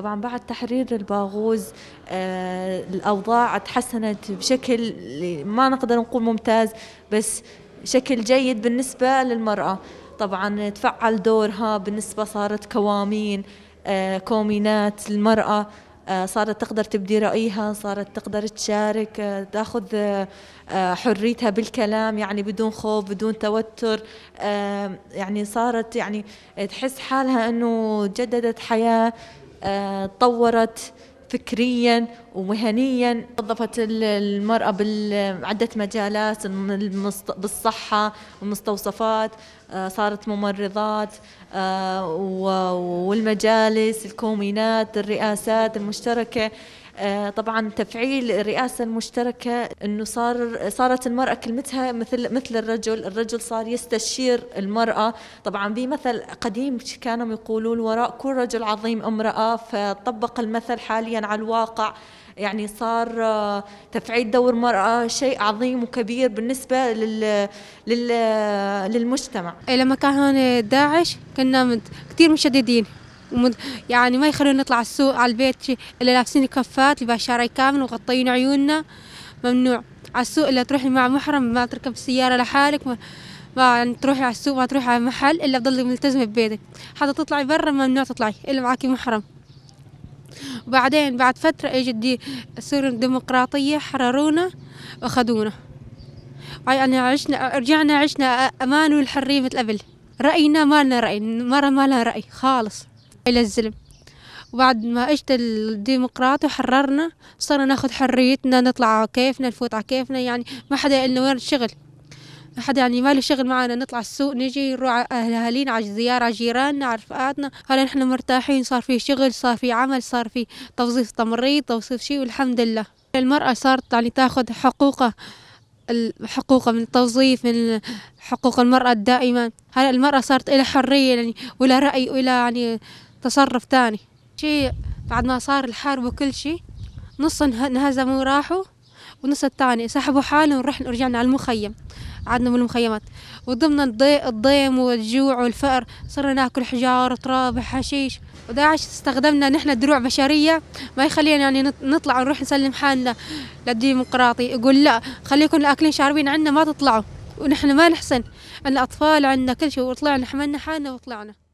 طبعا بعد تحرير الباغوز آه، الأوضاع تحسنت بشكل ما نقدر نقول ممتاز بس شكل جيد بالنسبة للمرأة طبعا تفعل دورها بالنسبة صارت كوامين آه، كومينات المرأة آه، صارت تقدر تبدي رأيها صارت تقدر تشارك تاخذ حريتها بالكلام يعني بدون خوف بدون توتر يعني صارت يعني تحس حالها انه جددت حياة تطورت آه، فكريا ومهنيا وظفت المرأة بعدة مجالات بالصحة والمستوصفات آه، صارت ممرضات آه، والمجالس الكومينات الرئاسات المشتركة آه، طبعا تفعيل الرئاسة المشتركة انه صار صارت المرأة كلمتها مثل مثل الرجل، الرجل صار يستشير المرأة، طبعا في مثل قديم كانوا يقولون وراء كل رجل عظيم امرأة، فطبق المثل حاليا على الواقع يعني صار آه، تفعيل دور المرأة شيء عظيم وكبير بالنسبة لل... لل... للمجتمع لما كان داعش كنا كثير مشددين يعني ما يخلونا نطلع السوق على البيت إلا لابسين كفات يبقى شعري كامل وغطين عيوننا ممنوع على السوق إلا تروحي مع محرم ما تركب السيارة لحالك ما, ما يعني تروحي على السوق ما تروحي على محل إلا تضلي ملتزمة ببيتك حتى تطلعي برا ممنوع تطلعي إلا معك محرم وبعدين بعد فترة اجت دي سوريا الديمقراطية حررونا وخدونا يعني عشنا رجعنا عشنا أمان والحرية مثل قبل رأينا ما لنا رأي مرة ما لنا رأي خالص إلى الزلم وبعد ما اجت الديمقراط وحررنا صرنا ناخذ حريتنا نطلع على كيفنا نفوت على كيفنا يعني ما حدا قالنا وين الشغل ما حدا يعني ما له شغل معنا نطلع السوق نجي نروح اهالينا على زياره على جيراننا على رفقاتنا هلا نحن مرتاحين صار في شغل صار في عمل صار في توظيف تمريض توظيف شيء والحمد لله المرأة صارت يعني تاخذ حقوقها حقوقها من التوظيف من حقوق المرأة دائما هلا المرأة صارت إلى حرية يعني ولا رأي ولا يعني تصرف تاني شي بعد ما صار الحرب وكل شي نص انهزموا وراحوا ونص التاني سحبوا حالهم ورحنا رجعنا على المخيم عدنا من المخيمات وضمن الضيم والجوع والفقر صرنا ناكل حجار تراب حشيش وداعش استخدمنا نحن دروع بشرية ما يخلينا يعني نطلع ونروح نسلم حالنا للديمقراطي يقول لا خليكم الأكلين شاربين عنا ما تطلعوا ونحن ما نحسن عنا أطفال عنا كل شيء وطلعنا حملنا حالنا وطلعنا